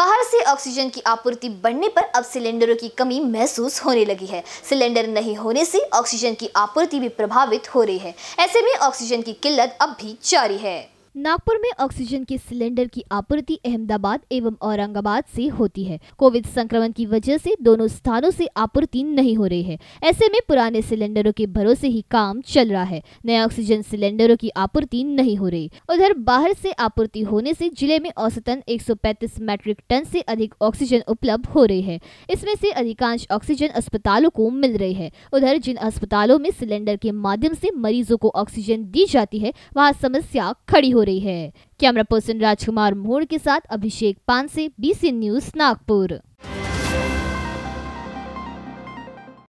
बाहर से ऑक्सीजन की आपूर्ति बढ़ने पर अब सिलेंडरों की कमी महसूस होने लगी है सिलेंडर नहीं होने से ऑक्सीजन की आपूर्ति भी प्रभावित हो रही है ऐसे में ऑक्सीजन की किल्लत अब भी जारी है नागपुर में ऑक्सीजन के सिलेंडर की आपूर्ति अहमदाबाद एवं औरंगाबाद से होती है कोविड संक्रमण की वजह से दोनों स्थानों से आपूर्ति नहीं हो रही है ऐसे में पुराने सिलेंडरों के भरोसे ही काम चल रहा है नए ऑक्सीजन सिलेंडरों की आपूर्ति नहीं हो रही उधर बाहर से आपूर्ति होने से जिले में औसतन एक मैट्रिक टन से अधिक ऑक्सीजन उपलब्ध हो रही है इसमें से अधिकांश ऑक्सीजन अस्पतालों को मिल रही है उधर जिन अस्पतालों में सिलेंडर के माध्यम से मरीजों को ऑक्सीजन दी जाती है वहाँ समस्या खड़ी हो हो रही है कैमरा पर्सन राजकुमार मोड़ के साथ अभिषेक पानसे बीसी न्यूज नागपुर